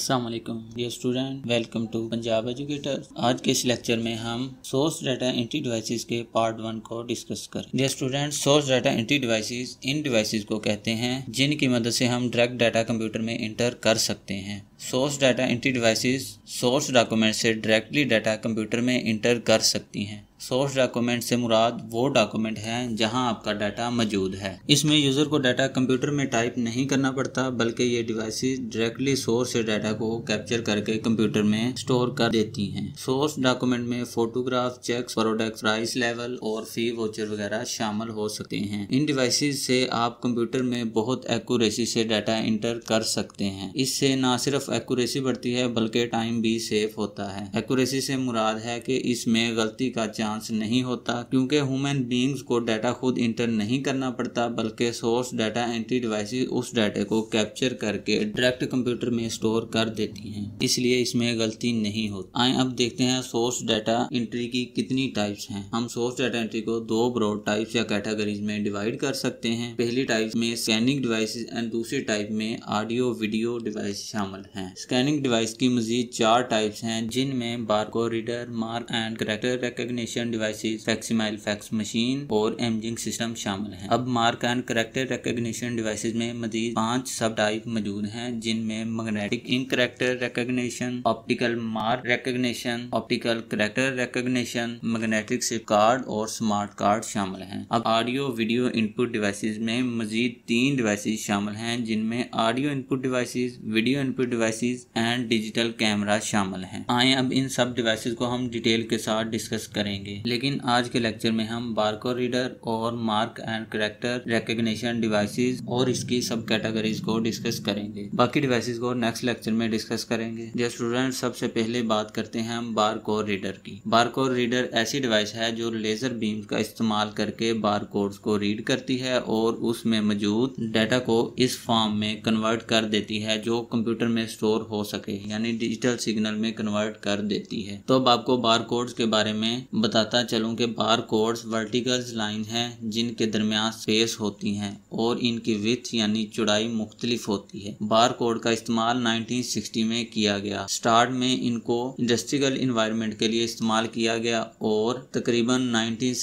असलम ये student welcome to Punjab educator आज के इस लेक्चर में हम सोर्स डाटा एंट्री डिवाइसेस के पार्ट वन को डिस्कस करें ये student source data entry devices इन डिवाइसेस को कहते हैं जिनकी मदद से हम डायरेक्ट डाटा कंप्यूटर में इंटर कर सकते हैं source data entry devices source document से डायरेक्टली डाटा कंप्यूटर में इंटर कर सकती हैं सोर्स डॉक्यूमेंट से मुराद वो डॉक्यूमेंट हैं जहां आपका डाटा मौजूद है इसमें यूज़र को डाटा कंप्यूटर में टाइप नहीं करना पड़ता बल्कि ये डिवाइसेस डायरेक्टली सोर्स से डाटा को कैप्चर करके कंप्यूटर में स्टोर कर देती हैं सोर्स डॉक्यूमेंट में photograph checks product price level और फी वोचर वगैरह शामिल हो सकते हैं इन डिवाइस से आप कंप्यूटर में बहुत एक्यूरेसी से डाटा इंटर कर सकते हैं इससे ना सिर्फ एक्यूरेसी बढ़ती है बल्कि टाइम भी सेफ होता है एक्यूरेसी से मुराद है कि इसमें गलती का चांस चांस नहीं होता क्योंकि ह्यूमन बींग्स को डाटा खुद इंटर नहीं करना पड़ता बल्कि सोर्स डाटा एंटी डिवाइस उस डाटा को कैप्चर करके डायरेक्ट कंप्यूटर में स्टोर कर देती हैं इसलिए इसमें गलती नहीं होती आए अब देखते हैं सोर्स डाटा एंट्री की कितनी टाइप्स हैं हम सोर्स डाटा एंट्री को दो ब्रॉड टाइप्स या कैटेगरीज में डिवाइड कर सकते हैं पहली टाइप में स्कैनिंग डिवाइस एंड दूसरी टाइप में ऑडियो वीडियो डिवाइस शामिल है स्कैनिंग डिवाइस की मजीद चार टाइप्स हैं जिनमें barcode reader mark and character recognition detection devices facsimile fax machine और एमजिंग सिस्टम शामिल हैं अब mark and character recognition device में मजीद पांच सब टाइप मौजूद हैं जिनमें magnetic ink character recognition optical mark recognition optical character recognition magnetic strip card और स्मार्ट कार्ड शामिल हैं अब ऑडियो वीडियो इनपुट डिवाइस में मजीद तीन डिवाइस शामिल हैं जिनमें audio input devices video input device and digital camera शामिल हैं आए अब इन सब डिवाइस को हम डिटेल के साथ डिस्कस करेंगे करेंगे लेकिन आज के लेक्चर में हम बारकोड रीडर और mark and character recognition devices और इसकी सब कैटेगरीज को डिस्कस करेंगे बाकी डिवाइसेस को नेक्स्ट लेक्चर में डिस्कस करेंगे जो स्टूडेंट सबसे पहले बात करते हैं हम बारकोड रीडर की बारकोड रीडर ऐसी डिवाइस है जो लेजर बीम का इस्तेमाल करके बार कोड को रीड करती है और उसमें मौजूद डाटा को इस फॉर्म में कन्वर्ट कर देती है जो कंप्यूटर में स्टोर हो सके यानी डिजिटल सिग्नल में कन्वर्ट कर देती है तो अब आपको कोड के बारे में बता बताता चलूँ कि बार कोड्स वर्टिकल्स लाइन हैं जिनके दरमियान स्पेस होती हैं और इनकी विथ यानी चौड़ाई मुख्तलिफ होती है बार कोड का इस्तेमाल 1960 में किया गया स्टार्ट में इनको इंडस्ट्रियल इन्वायरमेंट के लिए इस्तेमाल किया गया और तकरीबन नाइनटीन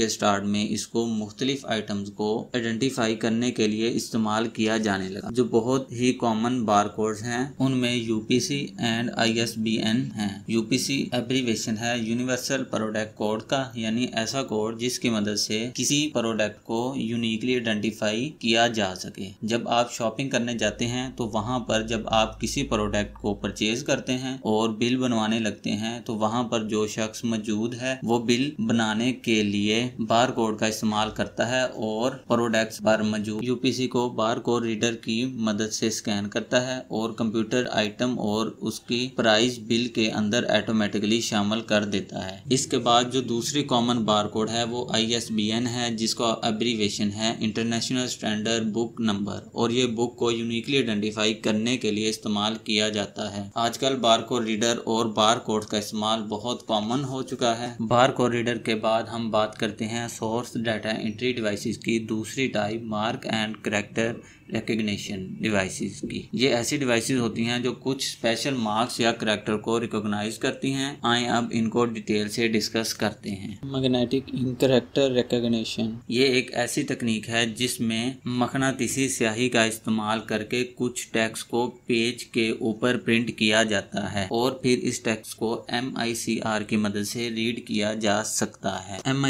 के स्टार्ट में इसको मुख्तलिफ आइटम्स को आइडेंटिफाई करने के लिए इस्तेमाल किया जाने लगा जो बहुत ही कॉमन बार कोड्स हैं उनमें UPC and I S B N है यूपीसी एब्रीवेशन है यूनिवर्सल प्रोडक्ट कोड का यानी ऐसा कोड जिसकी मदद से किसी प्रोडक्ट को यूनिकली आइडेंटिफाई किया जा सके जब आप शॉपिंग करने जाते हैं तो वहाँ पर जब आप किसी प्रोडक्ट को परचेज करते हैं और बिल बनवाने लगते हैं तो वहाँ पर जो शख्स मौजूद है वो बिल बनाने के लिए बार कोड का इस्तेमाल करता है और प्रोडक्ट पर मौजूद यूपीसी को बार कोड रीडर की मदद से स्कैन करता है और कंप्यूटर आइटम और उसकी प्राइस बिल के अंदर ऑटोमेटिकली शामिल कर देता है इसके बाद बाद जो दूसरी कॉमन बार कोड है वो आईएसबीएन है जिसका एब्रीवेशन है इंटरनेशनल स्टैंडर्ड बुक नंबर और ये बुक को यूनिकली आइडेंटिफाई करने के लिए इस्तेमाल किया जाता है आजकल बार कोड रीडर और बार कोड का इस्तेमाल बहुत कॉमन हो चुका है बार कोड रीडर के बाद हम बात करते हैं सोर्स डाटा एंट्री डिवाइसेस की दूसरी type mark and character recognition devices की ये ऐसी डिवाइसेस होती हैं जो कुछ स्पेशल मार्क्स या करेक्टर को रिकॉग्नाइज करती हैं आए अब इनको डिटेल से डिस्कस करते हैं मैग्नेटिक इन करेक्टर ये एक ऐसी तकनीक है जिसमें मखनातीसी स्याही का इस्तेमाल करके कुछ टैक्स को पेज के ऊपर प्रिंट किया जाता है और फिर इस टैक्स को एम की मदद से रीड किया जा सकता है एम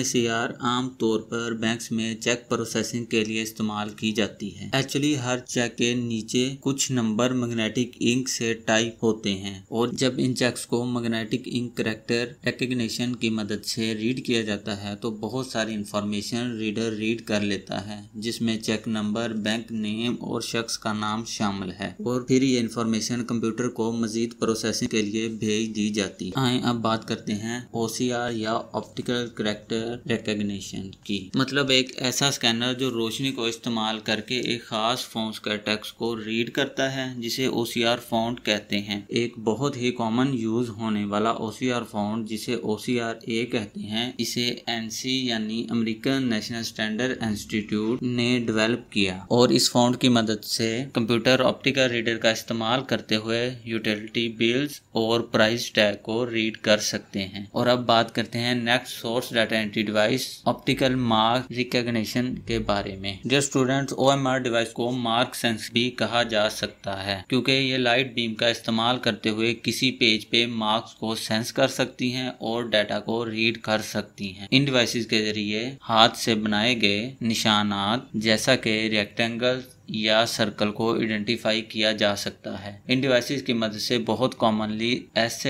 आमतौर पर बैंक में चेक प्रोसेसिंग के लिए इस्तेमाल की जाती है एक्चुअली क्योंकि हर चेक के नीचे कुछ नंबर मैग्नेटिक इंक से टाइप होते हैं और जब इन चेक्स को मैग्नेटिक इंक करेक्टर रिकग्निशन की मदद से रीड किया जाता है तो बहुत सारी इंफॉर्मेशन रीडर रीड कर लेता है जिसमें चेक नंबर बैंक नेम और शख्स का नाम शामिल है और फिर ये इंफॉर्मेशन कंप्यूटर को मजीद प्रोसेसिंग के लिए भेज दी जाती है आए अब बात करते हैं ओ या ऑप्टिकल करेक्टर रिकग्निशन की मतलब एक ऐसा स्कैनर जो रोशनी को इस्तेमाल करके एक खास पास फॉन्ट्स का टेक्स्ट को रीड करता है जिसे ओ सी आर फॉन्ट कहते हैं एक बहुत ही कॉमन यूज होने वाला ओ सी आर फॉन्ट जिसे ओ सी आर ए कहते हैं इसे एन सी यानी अमेरिकन नेशनल स्टैंडर्ड इंस्टीट्यूट ने डेवलप किया और इस फॉन्ट की मदद से कंप्यूटर ऑप्टिकल रीडर का इस्तेमाल करते हुए यूटिलिटी बिल्स और प्राइस टैग को रीड कर सकते हैं और अब बात करते हैं next source data entry device optical mark recognition के बारे में जो students O M R device को को मार्क सेंस भी कहा जा सकता है क्योंकि ये लाइट बीम का इस्तेमाल करते हुए किसी पेज पे मार्क्स को सेंस कर सकती हैं और डाटा को रीड कर सकती हैं इन डिवाइसेस के जरिए हाथ से बनाए गए निशानात जैसा कि रेक्टेंगल या सर्कल को आइडेंटिफाई किया जा सकता है इन डिवाइसेस की मदद से बहुत कॉमनली एस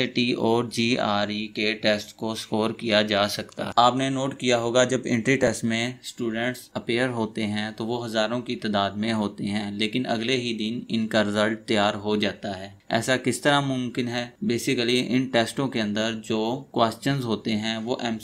और जी e के टेस्ट को स्कोर किया जा सकता है आपने नोट किया होगा जब एंट्री टेस्ट में स्टूडेंट्स अपेयर होते हैं तो वो हज़ारों की तादाद में होते हैं लेकिन अगले ही दिन इनका रिजल्ट तैयार हो जाता है ऐसा किस तरह मुमकिन है बेसिकली इन टेस्टों के अंदर जो क्वेश्चन होते हैं वो एम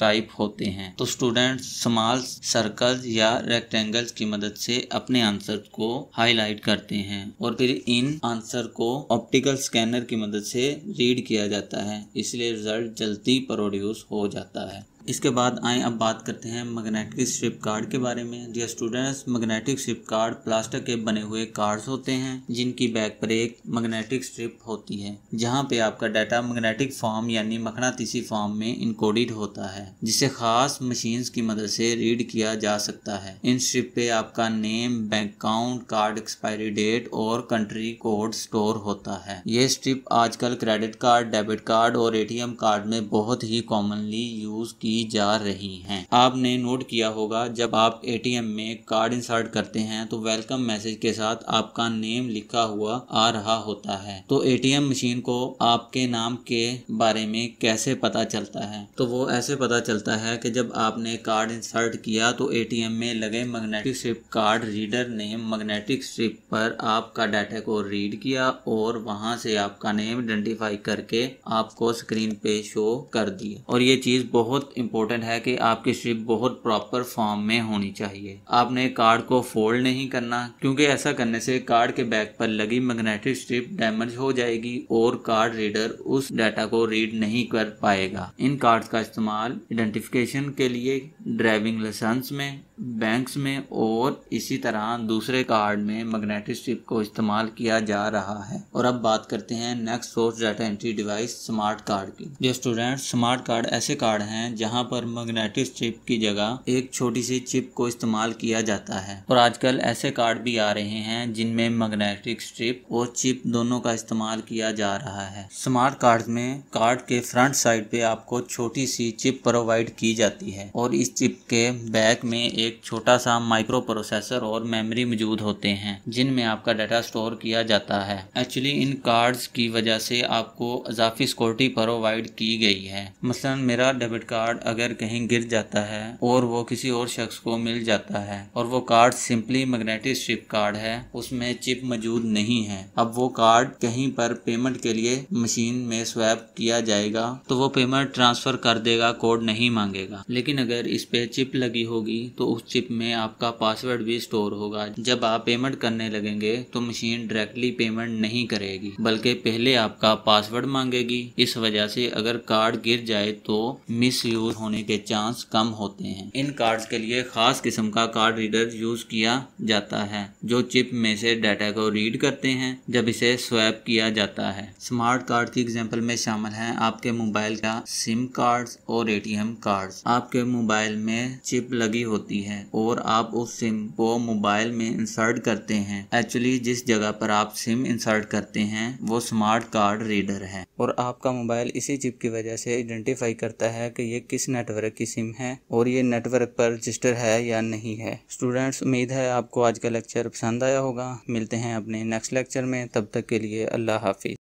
टाइप होते हैं तो स्टूडेंट स्मॉल सर्कल्स या रेक्टेंगल्स की मदद से अपने आंसर शब्द को हाईलाइट करते हैं और फिर इन आंसर को ऑप्टिकल स्कैनर की मदद से रीड किया जाता है इसलिए रिजल्ट जल्दी प्रोड्यूस हो जाता है इसके बाद आए अब बात करते हैं मैग्नेटिक स्ट्रिप कार्ड के बारे में जी students magnetic strip card plastic के बने हुए कार्ड्स होते हैं जिनकी बैक पर एक मैग्नेटिक स्ट्रिप होती है जहाँ पे आपका डाटा मैग्नेटिक फॉर्म यानी मखनातीसी फॉर्म में इनकोडेड होता है जिसे खास मशीन की मदद से रीड किया जा सकता है इन स्ट्रिप पे आपका name bank account card expiry date और कंट्री कोड स्टोर होता है ये स्ट्रिप आजकल क्रेडिट कार्ड डेबिट कार्ड और एटीएम कार्ड में बहुत ही कॉमनली यूज की की जा रही हैं आपने नोट किया होगा जब आप एटीएम में कार्ड इंसर्ट करते हैं तो वेलकम मैसेज के साथ आपका नेम लिखा हुआ आ रहा होता है तो एटीएम मशीन को आपके नाम के बारे में कैसे पता चलता है तो वो ऐसे पता चलता है कि जब आपने कार्ड इंसर्ट किया तो एटीएम में लगे मैग्नेटिक स्ट्रिप कार्ड रीडर ने मैग्नेटिक स्ट्रिप पर आपका डाटा को रीड किया और वहां से आपका नेम आइडेंटिफाई करके आपको स्क्रीन पे शो कर दिया और ये चीज़ बहुत इम्पोर्टेंट है कि आपकी स्ट्रिप बहुत प्रॉपर फॉर्म में होनी चाहिए आपने कार्ड को फोल्ड नहीं करना क्योंकि ऐसा करने से कार्ड के बैक पर लगी मैग्नेटिक स्ट्रिप डैमेज हो जाएगी और कार्ड रीडर उस डाटा को रीड नहीं कर पाएगा इन कार्ड का इस्तेमाल आइडेंटिफिकेशन के लिए ड्राइविंग लाइसेंस में बैंक्स में और इसी तरह दूसरे कार्ड में मैग्नेटिक स्ट्रिप को इस्तेमाल किया जा रहा है और अब बात करते हैं next source data entry device smart card की जो स्टूडेंट स्मार्ट कार्ड ऐसे कार्ड हैं जहां जहां पर मैग्नेटिक चिप की जगह एक छोटी सी चिप को इस्तेमाल किया जाता है और आजकल ऐसे कार्ड भी आ रहे हैं जिनमें मैग्नेटिक स्ट्रिप और चिप दोनों का इस्तेमाल किया जा रहा है स्मार्ट कार्ड में कार्ड के फ्रंट साइड पे आपको छोटी सी चिप प्रोवाइड की जाती है और इस चिप के बैक में एक छोटा सा माइक्रो प्रोसेसर और मेमोरी मौजूद होते हैं जिनमें आपका डाटा स्टोर किया जाता है एक्चुअली इन कार्ड्स की वजह से आपको अजाफी सिक्योरिटी प्रोवाइड की गई है मसलन मेरा डेबिट कार्ड कार्ड अगर कहीं गिर जाता है और वो किसी और शख्स को मिल जाता है और वो card simply magnetic strip card है उसमें चिप मौजूद नहीं है अब वो कार्ड कहीं पर पेमेंट के लिए मशीन में स्वैप किया जाएगा तो वो पेमेंट ट्रांसफर कर देगा कोड नहीं मांगेगा लेकिन अगर इस पे चिप लगी होगी तो उस चिप में आपका पासवर्ड भी स्टोर होगा जब आप पेमेंट करने लगेंगे तो मशीन डायरेक्टली पेमेंट नहीं करेगी बल्कि पहले आपका पासवर्ड मांगेगी इस वजह से अगर कार्ड गिर जाए तो मिस यूज यूज़ होने के चांस कम होते हैं इन कार्ड्स के लिए खास किस्म का कार्ड रीडर यूज़ किया जाता है जो चिप में से डाटा को रीड करते हैं जब इसे स्वैप किया जाता है स्मार्ट कार्ड की एग्जाम्पल में शामिल है आपके मोबाइल का सिम कार्ड और एटीएम कार्ड आपके मोबाइल में चिप लगी होती है और आप उस सिम को मोबाइल में इंसर्ट करते हैं एक्चुअली जिस जगह पर आप सिम इंसर्ट करते हैं वो स्मार्ट कार्ड रीडर है और आपका मोबाइल इसी चिप की वजह से आइडेंटिफाई करता है कि ये किस किस नेटवर्क की सिम है और ये नेटवर्क पर रजिस्टर है या नहीं है स्टूडेंट्स उम्मीद है आपको आज का लेक्चर पसंद आया होगा मिलते हैं अपने नेक्स्ट लेक्चर में तब तक के लिए अल्लाह हाफिज़